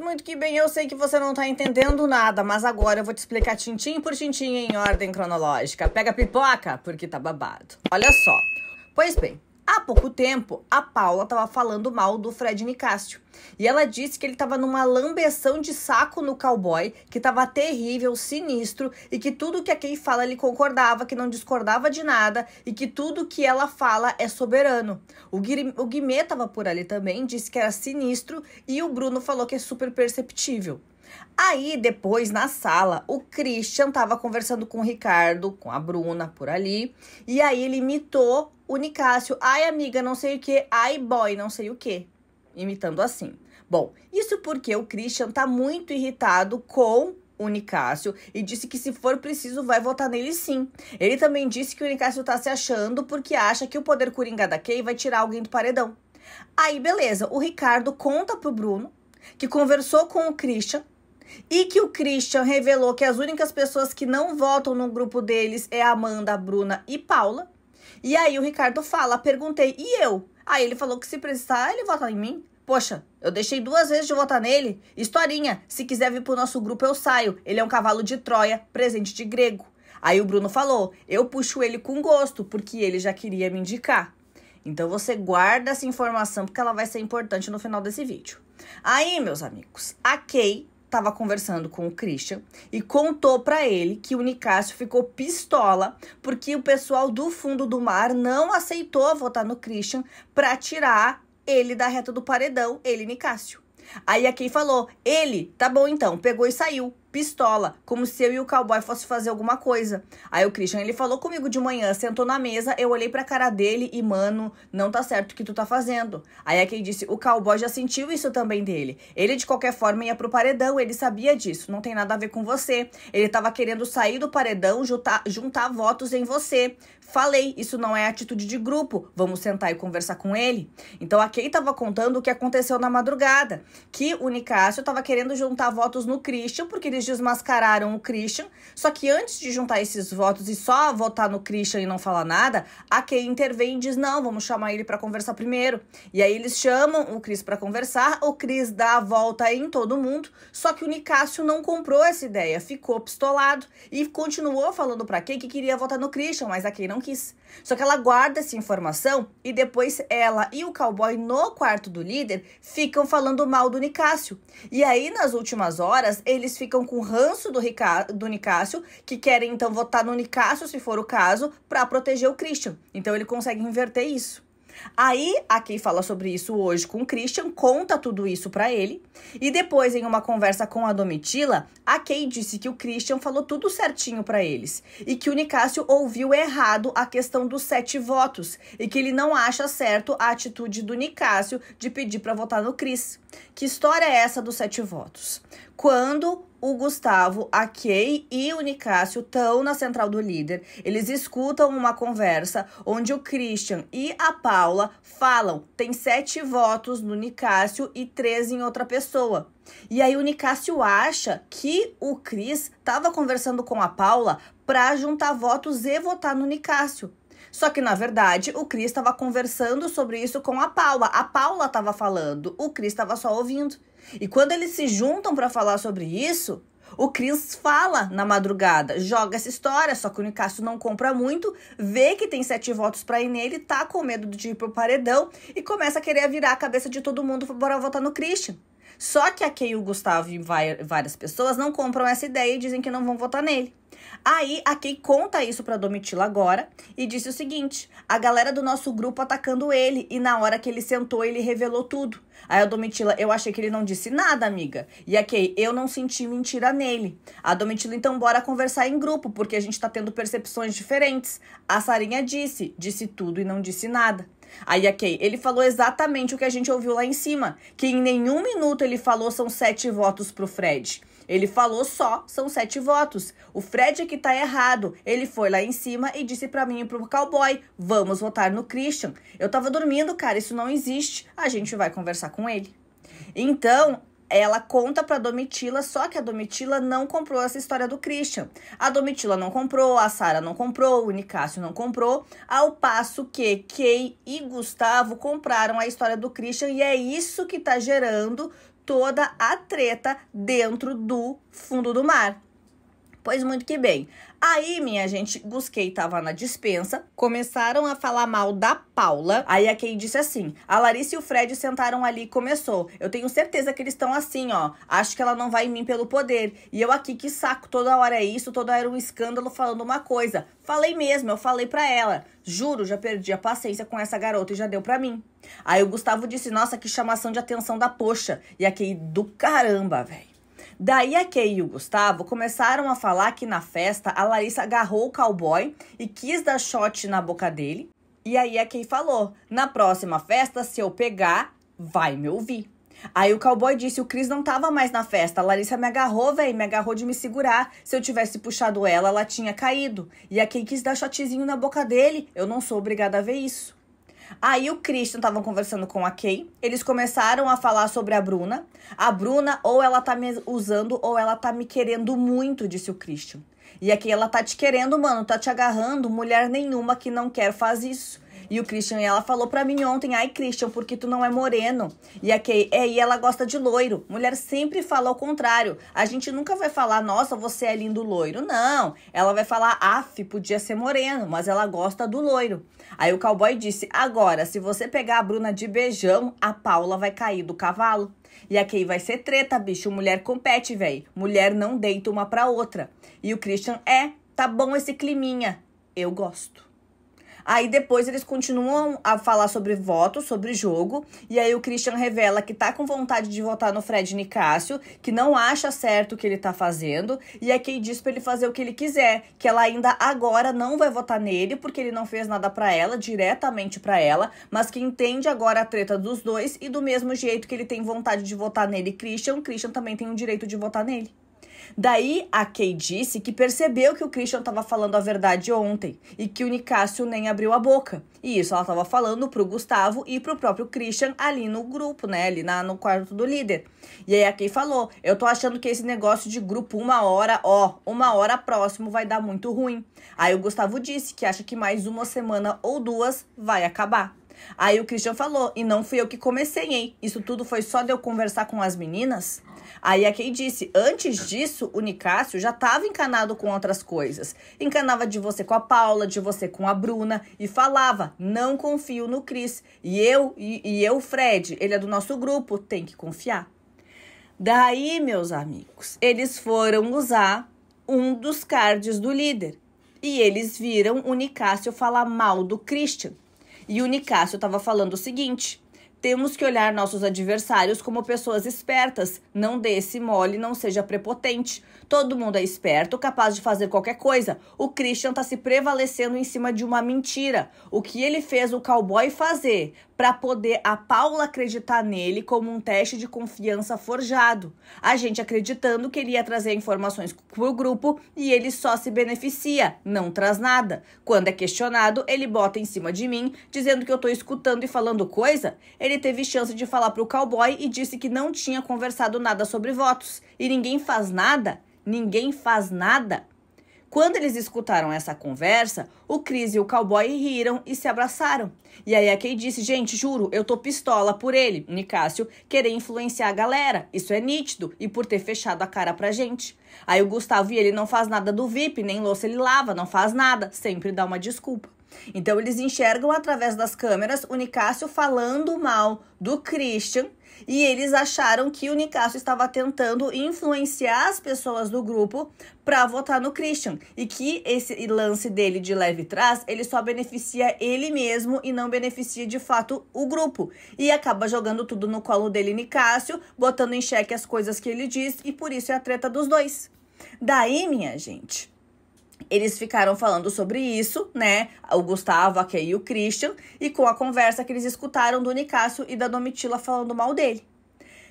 muito que bem, eu sei que você não tá entendendo nada, mas agora eu vou te explicar tintim por tintim em ordem cronológica. Pega a pipoca, porque tá babado. Olha só. Pois bem, Há pouco tempo, a Paula estava falando mal do Fred Nicásio. E ela disse que ele estava numa lambeção de saco no cowboy, que estava terrível, sinistro, e que tudo que a quem fala ele concordava, que não discordava de nada, e que tudo que ela fala é soberano. O, Guir o Guimê estava por ali também, disse que era sinistro, e o Bruno falou que é super perceptível. Aí depois na sala, o Christian tava conversando com o Ricardo, com a Bruna por ali, e aí ele imitou o Nicásio, ai amiga, não sei o que, ai boy, não sei o que, imitando assim. Bom, isso porque o Christian tá muito irritado com o Nicásio e disse que se for preciso vai votar nele sim. Ele também disse que o Nicásio tá se achando porque acha que o poder coringa da Kay vai tirar alguém do paredão. Aí beleza, o Ricardo conta pro Bruno que conversou com o Christian e que o Christian revelou que as únicas pessoas que não votam no grupo deles é Amanda, Bruna e Paula. E aí o Ricardo fala, perguntei, e eu? Aí ele falou que se precisar, ele vota em mim. Poxa, eu deixei duas vezes de votar nele. Historinha, se quiser vir pro nosso grupo, eu saio. Ele é um cavalo de Troia, presente de grego. Aí o Bruno falou, eu puxo ele com gosto, porque ele já queria me indicar. Então você guarda essa informação, porque ela vai ser importante no final desse vídeo. Aí, meus amigos, a Kay estava conversando com o Christian e contou para ele que o Nicásio ficou pistola porque o pessoal do fundo do mar não aceitou votar no Christian para tirar ele da reta do paredão, ele Nicásio. Aí a Kay falou: "Ele, tá bom então, pegou e saiu pistola, como se eu e o cowboy fosse fazer alguma coisa. Aí o Christian, ele falou comigo de manhã, sentou na mesa, eu olhei pra cara dele e, mano, não tá certo o que tu tá fazendo. Aí a Kay disse, o cowboy já sentiu isso também dele. Ele, de qualquer forma, ia pro paredão, ele sabia disso, não tem nada a ver com você. Ele tava querendo sair do paredão, juntar, juntar votos em você. Falei, isso não é atitude de grupo, vamos sentar e conversar com ele. Então a Kay tava contando o que aconteceu na madrugada, que o Nicásio tava querendo juntar votos no Christian, porque ele eles desmascararam o Christian. Só que antes de juntar esses votos e só votar no Christian e não falar nada, a Kay intervém e diz: não, vamos chamar ele para conversar primeiro. E aí eles chamam o Chris para conversar, o Chris dá a volta em todo mundo, só que o Nicásio não comprou essa ideia, ficou pistolado e continuou falando para Kay que queria votar no Christian, mas a Kay não quis. Só que ela guarda essa informação e depois ela e o cowboy no quarto do líder ficam falando mal do Nicásio. E aí, nas últimas horas, eles ficam com ranço do, Rica do Nicásio, que querem então votar no Nicásio, se for o caso, para proteger o Christian. Então ele consegue inverter isso. Aí, a quem fala sobre isso hoje com o Christian conta tudo isso para ele. E depois, em uma conversa com a Domitila, a Kay disse que o Christian falou tudo certinho para eles e que o Nicásio ouviu errado a questão dos sete votos e que ele não acha certo a atitude do Nicásio de pedir para votar no Cris. Que história é essa dos sete votos? Quando o Gustavo, a Kay e o Nicásio estão na central do líder. Eles escutam uma conversa onde o Christian e a Paula falam: tem sete votos no Nicásio e três em outra pessoa. E aí o Nicásio acha que o Cris estava conversando com a Paula para juntar votos e votar no Nicásio. Só que, na verdade, o Cris estava conversando sobre isso com a Paula. A Paula estava falando, o Cris estava só ouvindo. E quando eles se juntam para falar sobre isso, o Chris fala na madrugada, joga essa história, só que o Nicásio não compra muito, vê que tem sete votos para ir nele, tá com medo de ir pro paredão e começa a querer virar a cabeça de todo mundo para votar no Christian. Só que a Kay, o Gustavo e várias pessoas não compram essa ideia e dizem que não vão votar nele. Aí a Kay conta isso pra Domitila agora e disse o seguinte: a galera do nosso grupo atacando ele e na hora que ele sentou ele revelou tudo. Aí a Domitila, eu achei que ele não disse nada, amiga. E a Kay, eu não senti mentira nele. A Domitila, então bora conversar em grupo, porque a gente tá tendo percepções diferentes. A Sarinha disse, disse tudo e não disse nada. Aí a Kay, ele falou exatamente o que a gente ouviu lá em cima, que em nenhum minuto ele falou são sete votos pro Fred. Ele falou só, são sete votos. O Fred é que tá errado. Ele foi lá em cima e disse para mim e pro cowboy: vamos votar no Christian. Eu tava dormindo, cara, isso não existe. A gente vai conversar com ele. Então, ela conta para Domitila, só que a Domitila não comprou essa história do Christian. A Domitila não comprou, a Sara não comprou, o Unicácio não comprou, ao passo que Kay e Gustavo compraram a história do Christian e é isso que está gerando toda a treta dentro do fundo do mar. Pois muito que bem. Aí, minha gente, Busquei tava na dispensa, começaram a falar mal da Paula. Aí a Kay disse assim: a Larissa e o Fred sentaram ali e começou. Eu tenho certeza que eles estão assim, ó. Acho que ela não vai em mim pelo poder. E eu aqui que saco, toda hora é isso, toda hora é um escândalo falando uma coisa. Falei mesmo, eu falei pra ela. Juro, já perdi a paciência com essa garota e já deu pra mim. Aí o Gustavo disse: nossa, que chamação de atenção da poxa. E a Kay do caramba, velho. Daí a Kay e o Gustavo começaram a falar que na festa a Larissa agarrou o cowboy e quis dar shot na boca dele. E aí a Kay falou: "Na próxima festa, se eu pegar, vai me ouvir". Aí o cowboy disse: "O Cris não tava mais na festa. A Larissa me agarrou, velho, me agarrou de me segurar. Se eu tivesse puxado ela, ela tinha caído". E a Kay quis dar shotzinho na boca dele. Eu não sou obrigada a ver isso. Aí o Christian tava conversando com a Kay, eles começaram a falar sobre a Bruna. A Bruna ou ela tá me usando ou ela tá me querendo muito, disse o Christian. E aqui ela tá te querendo, mano, tá te agarrando, mulher nenhuma que não quer faz isso. E o Christian, ela falou pra mim ontem, ai, Christian, porque tu não é moreno. E a Kay, é, e ela gosta de loiro. Mulher sempre fala o contrário. A gente nunca vai falar, nossa, você é lindo loiro. Não. Ela vai falar, af, podia ser moreno, mas ela gosta do loiro. Aí o cowboy disse, agora, se você pegar a Bruna de beijão, a Paula vai cair do cavalo. E Kay vai ser treta, bicho. Mulher compete, velho. Mulher não deita uma pra outra. E o Christian é, tá bom esse climinha. Eu gosto. Aí depois eles continuam a falar sobre voto, sobre jogo, e aí o Christian revela que tá com vontade de votar no Fred Nicásio, que não acha certo o que ele tá fazendo, e a é Kay diz pra ele fazer o que ele quiser, que ela ainda agora não vai votar nele, porque ele não fez nada para ela, diretamente para ela, mas que entende agora a treta dos dois, e do mesmo jeito que ele tem vontade de votar nele, Christian, Christian também tem o direito de votar nele. Daí a Kay disse que percebeu que o Christian estava falando a verdade ontem e que o Nicásio nem abriu a boca. E isso ela estava falando pro Gustavo e pro próprio Christian ali no grupo, né? Ali na, no quarto do líder. E aí a Kay falou: Eu tô achando que esse negócio de grupo uma hora, ó, uma hora próximo vai dar muito ruim. Aí o Gustavo disse que acha que mais uma semana ou duas vai acabar. Aí o Christian falou: E não fui eu que comecei, hein? Isso tudo foi só de eu conversar com as meninas? Aí é quem disse, antes disso, o Nicásio já estava encanado com outras coisas. Encanava de você com a Paula, de você com a Bruna e falava: "Não confio no Cris". E eu e, e eu, Fred, ele é do nosso grupo, tem que confiar. Daí, meus amigos, eles foram usar um dos cards do líder e eles viram o Nicásio falar mal do Christian. E o Nicásio estava falando o seguinte: temos que olhar nossos adversários como pessoas espertas. Não dê esse mole, não seja prepotente. Todo mundo é esperto, capaz de fazer qualquer coisa. O Christian está se prevalecendo em cima de uma mentira. O que ele fez o cowboy fazer para poder a Paula acreditar nele como um teste de confiança forjado. A gente acreditando que ele ia trazer informações pro grupo e ele só se beneficia, não traz nada. Quando é questionado, ele bota em cima de mim, dizendo que eu estou escutando e falando coisa. Ele ele teve chance de falar para o cowboy e disse que não tinha conversado nada sobre votos. E ninguém faz nada? Ninguém faz nada? Quando eles escutaram essa conversa, o Chris e o cowboy riram e se abraçaram. E aí a Kay disse: Gente, juro, eu tô pistola por ele, Nicásio, querer influenciar a galera. Isso é nítido e por ter fechado a cara pra gente. Aí o Gustavo e ele não faz nada do VIP, nem louça ele lava, não faz nada, sempre dá uma desculpa. Então eles enxergam através das câmeras o Nicásio falando mal do Christian e eles acharam que o Nicasso estava tentando influenciar as pessoas do grupo para votar no Christian e que esse lance dele de leve trás ele só beneficia ele mesmo e não beneficia de fato o grupo e acaba jogando tudo no colo dele Nicásio, botando em xeque as coisas que ele diz e por isso é a treta dos dois. Daí, minha gente, eles ficaram falando sobre isso, né? O Gustavo, a Kay e o Christian, e com a conversa que eles escutaram do Nicásio e da Domitila falando mal dele.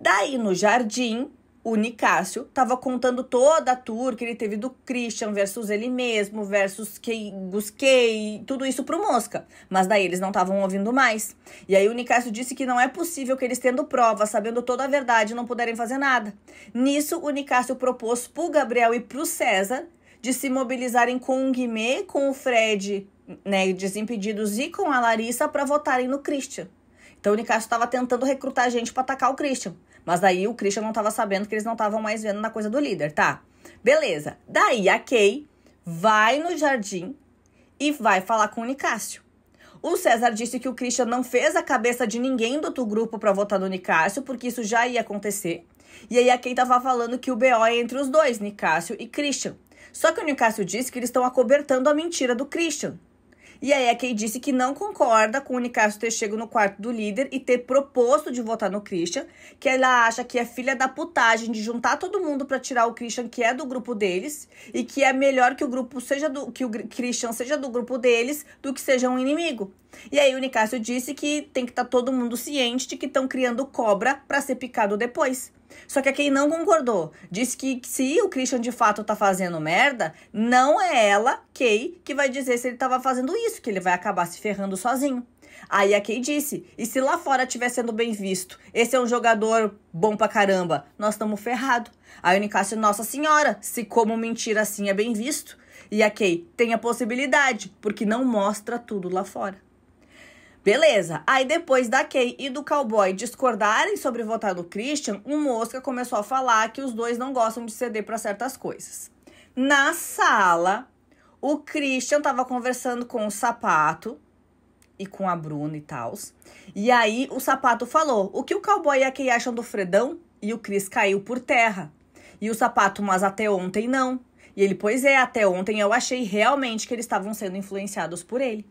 Daí, no jardim, o Nicásio estava contando toda a tour que ele teve do Christian versus ele mesmo, versus quem Gusquei, tudo isso pro Mosca. Mas daí eles não estavam ouvindo mais. E aí o Nicásio disse que não é possível que eles tendo provas, sabendo toda a verdade, não puderem fazer nada. Nisso, o Nicásio propôs pro Gabriel e pro César de se mobilizarem com o Guimê, com o Fred, né, Desimpedidos e com a Larissa para votarem no Christian. Então o Nicasio estava tentando recrutar gente para atacar o Christian. Mas daí o Christian não estava sabendo que eles não estavam mais vendo na coisa do líder, tá? Beleza. Daí a Kay vai no jardim e vai falar com o Nicásio. O César disse que o Christian não fez a cabeça de ninguém do outro grupo para votar no Nicásio, porque isso já ia acontecer. E aí a Kay tava falando que o BO é entre os dois, Nicásio e Christian. Só que o Unicastro disse que eles estão acobertando a mentira do Christian. E aí a é Kay disse que não concorda com o Unicastro ter chego no quarto do líder e ter proposto de votar no Christian, que ela acha que é filha da putagem de juntar todo mundo para tirar o Christian que é do grupo deles e que é melhor que o grupo seja do que o Christian seja do grupo deles do que seja um inimigo. E aí o Unicastro disse que tem que estar tá todo mundo ciente de que estão criando cobra para ser picado depois. Só que a é Kay não concordou. Disse que se o Christian de fato tá fazendo merda, não é ela, Kay, que vai dizer se ele tava fazendo isso, que ele vai acabar se ferrando sozinho. Aí a Kay disse: e se lá fora estiver sendo bem visto, esse é um jogador bom pra caramba, nós estamos ferrado. Aí o Nicásio, nossa senhora, se como mentira assim é bem visto. E a Kay tem a possibilidade, porque não mostra tudo lá fora. Beleza. Aí depois da Kay e do cowboy discordarem sobre votar no Christian, o Mosca começou a falar que os dois não gostam de ceder para certas coisas. Na sala, o Christian estava conversando com o sapato e com a Bruna e tal. E aí o sapato falou: "O que o cowboy e a Kay acham do Fredão?" E o Chris caiu por terra. E o sapato: "Mas até ontem não." E ele: "Pois é, até ontem eu achei realmente que eles estavam sendo influenciados por ele."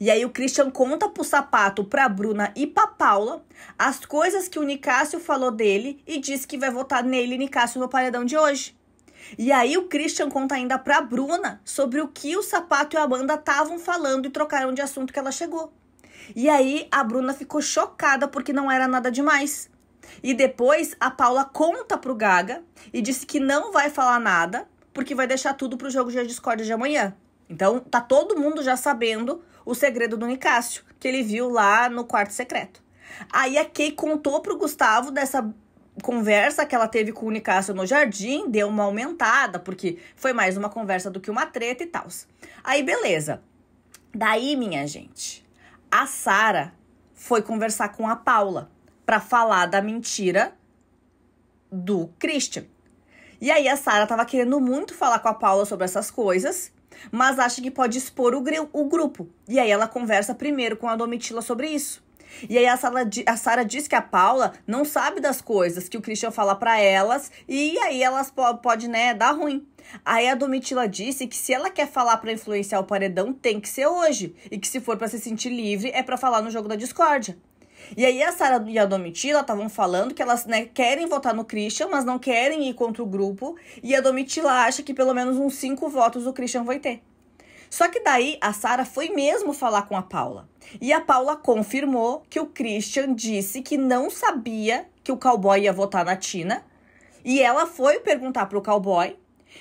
E aí o Christian conta pro sapato, pra Bruna e pra Paula as coisas que o Nicásio falou dele e diz que vai votar nele, Nicásio, no paredão de hoje. E aí o Christian conta ainda pra Bruna sobre o que o sapato e a Amanda estavam falando e trocaram de assunto que ela chegou. E aí a Bruna ficou chocada porque não era nada demais. E depois a Paula conta pro Gaga e disse que não vai falar nada porque vai deixar tudo pro jogo de discórdia de amanhã. Então tá todo mundo já sabendo o Segredo do Nicásio, que ele viu lá no quarto secreto. Aí a Kay contou pro Gustavo dessa conversa que ela teve com o Nicásio no jardim, deu uma aumentada, porque foi mais uma conversa do que uma treta e tal. Aí beleza. Daí, minha gente, a Sara foi conversar com a Paula para falar da mentira do Christian. E aí a Sara tava querendo muito falar com a Paula sobre essas coisas mas acha que pode expor o, o grupo. E aí ela conversa primeiro com a Domitila sobre isso. E aí a, Sara a Sarah diz que a Paula não sabe das coisas que o Christian fala para elas e aí elas po pode, né, dar ruim. Aí a Domitila disse que se ela quer falar para influenciar o paredão, tem que ser hoje, e que se for para se sentir livre é para falar no jogo da discórdia. E aí a Sara e a Domitila estavam falando que elas né, querem votar no Christian, mas não querem ir contra o grupo. E a Domitila acha que pelo menos uns cinco votos o Christian vai ter. Só que daí a Sara foi mesmo falar com a Paula. E a Paula confirmou que o Christian disse que não sabia que o cowboy ia votar na Tina. E ela foi perguntar pro cowboy.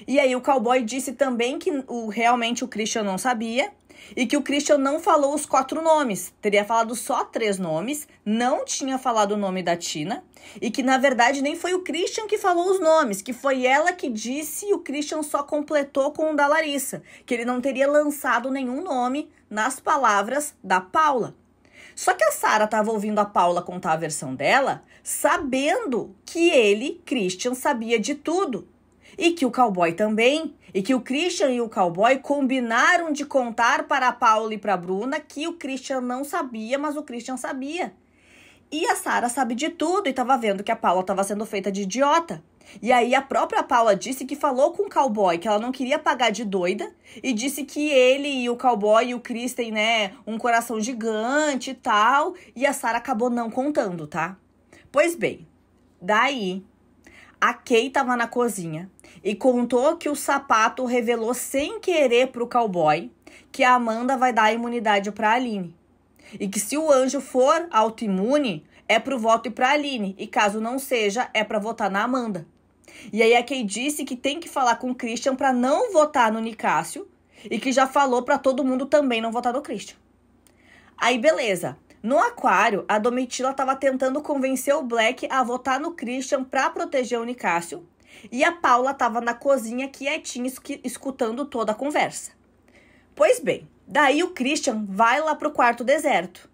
E aí o cowboy disse também que o, realmente o Christian não sabia e que o Christian não falou os quatro nomes, teria falado só três nomes, não tinha falado o nome da Tina, e que na verdade nem foi o Christian que falou os nomes, que foi ela que disse e o Christian só completou com o da Larissa, que ele não teria lançado nenhum nome nas palavras da Paula. Só que a Sara estava ouvindo a Paula contar a versão dela, sabendo que ele, Christian, sabia de tudo e que o cowboy também. E que o Christian e o cowboy combinaram de contar para a Paula e para a Bruna que o Christian não sabia, mas o Christian sabia. E a Sara sabe de tudo e estava vendo que a Paula estava sendo feita de idiota. E aí a própria Paula disse que falou com o cowboy que ela não queria pagar de doida e disse que ele e o cowboy e o Chris têm, né, um coração gigante e tal, e a Sara acabou não contando, tá? Pois bem, daí a Kay estava na cozinha e contou que o sapato revelou sem querer para o cowboy que a Amanda vai dar imunidade para a Aline. E que se o anjo for autoimune, é pro voto e pra Aline, e caso não seja, é para votar na Amanda. E aí a Kay disse que tem que falar com o Christian para não votar no Nicásio e que já falou para todo mundo também não votar no Christian. Aí beleza. No aquário, a Domitila estava tentando convencer o Black a votar no Christian para proteger o Nicásio e a Paula estava na cozinha quietinha, escutando toda a conversa. Pois bem, daí o Christian vai lá pro quarto deserto.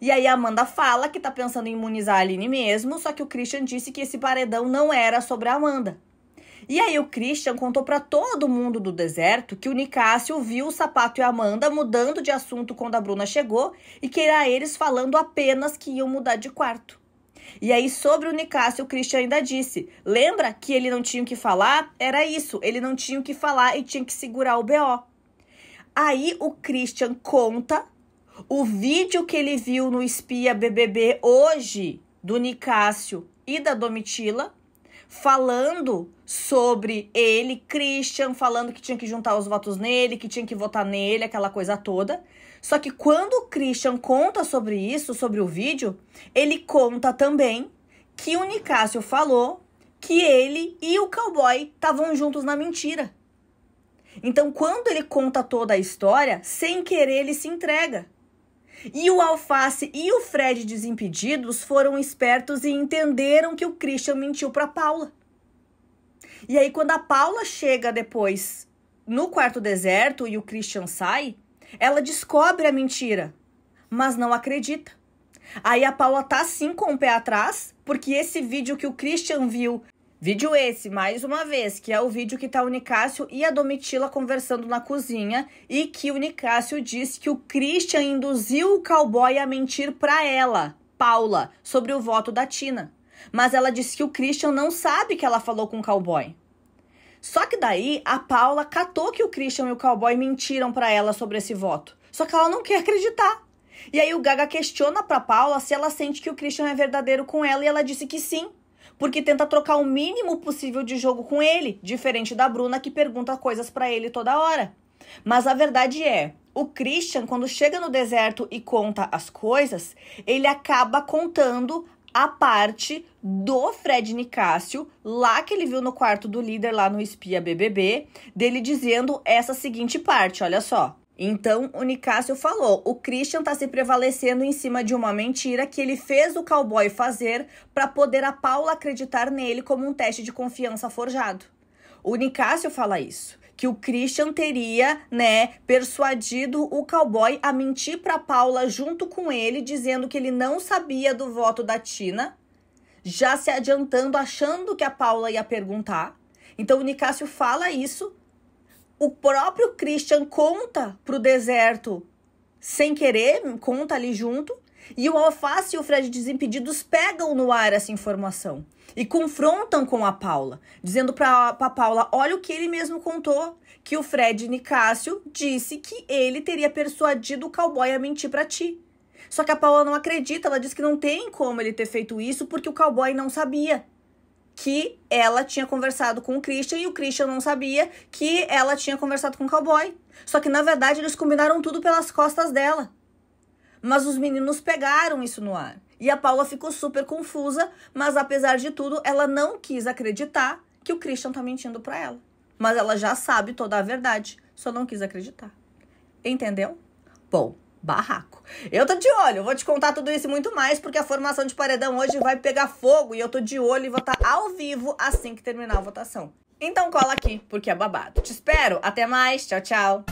E aí a Amanda fala que tá pensando em imunizar a Aline mesmo, só que o Christian disse que esse paredão não era sobre a Amanda. E aí o Christian contou para todo mundo do deserto que o Nicásio viu o Sapato e a Amanda mudando de assunto quando a Bruna chegou e que era eles falando apenas que iam mudar de quarto. E aí, sobre o Nicásio, o Christian ainda disse: lembra que ele não tinha o que falar? Era isso, ele não tinha o que falar e tinha que segurar o BO. Aí o Christian conta o vídeo que ele viu no Espia BBB hoje do Nicásio e da Domitila falando sobre ele, Christian, falando que tinha que juntar os votos nele, que tinha que votar nele, aquela coisa toda. Só que quando o Christian conta sobre isso, sobre o vídeo, ele conta também que o Nicásio falou que ele e o cowboy estavam juntos na mentira. Então, quando ele conta toda a história, sem querer ele se entrega. E o Alface e o Fred Desimpedidos foram espertos e entenderam que o Christian mentiu para Paula. E aí, quando a Paula chega depois no quarto deserto e o Christian sai, ela descobre a mentira, mas não acredita. Aí a Paula tá sim com o pé atrás, porque esse vídeo que o Christian viu, vídeo esse, mais uma vez, que é o vídeo que tá o Nicásio e a Domitila conversando na cozinha e que o Nicásio disse que o Christian induziu o cowboy a mentir para ela, Paula, sobre o voto da Tina. Mas ela disse que o Christian não sabe que ela falou com o cowboy. Só que daí a Paula catou que o Christian e o cowboy mentiram para ela sobre esse voto. Só que ela não quer acreditar. E aí o Gaga questiona pra Paula se ela sente que o Christian é verdadeiro com ela e ela disse que sim. Porque tenta trocar o mínimo possível de jogo com ele, diferente da Bruna que pergunta coisas para ele toda hora. Mas a verdade é, o Christian, quando chega no deserto e conta as coisas, ele acaba contando a parte do Fred Nicásio, lá que ele viu no quarto do líder, lá no Espia BBB, dele dizendo essa seguinte parte, olha só. Então, o Nicásio falou: o Christian tá se prevalecendo em cima de uma mentira que ele fez o cowboy fazer para poder a Paula acreditar nele como um teste de confiança forjado. O Nicásio fala isso que o Christian teria, né, persuadido o cowboy a mentir para Paula junto com ele, dizendo que ele não sabia do voto da Tina, já se adiantando, achando que a Paula ia perguntar. Então o Nicásio fala isso. O próprio Christian conta pro deserto sem querer, conta ali junto. E o Alface e o Fred Desimpedidos pegam no ar essa informação e confrontam com a Paula, dizendo para a Paula: olha o que ele mesmo contou, que o Fred Nicásio disse que ele teria persuadido o cowboy a mentir para ti. Só que a Paula não acredita, ela diz que não tem como ele ter feito isso porque o cowboy não sabia que ela tinha conversado com o Christian e o Christian não sabia que ela tinha conversado com o cowboy. Só que na verdade eles combinaram tudo pelas costas dela. Mas os meninos pegaram isso no ar. E a Paula ficou super confusa, mas apesar de tudo, ela não quis acreditar que o Christian tá mentindo para ela. Mas ela já sabe toda a verdade, só não quis acreditar. Entendeu? Bom, barraco. Eu tô de olho, vou te contar tudo isso e muito mais, porque a formação de paredão hoje vai pegar fogo e eu tô de olho e vou estar tá ao vivo assim que terminar a votação. Então cola aqui, porque é babado. Te espero, até mais, tchau, tchau.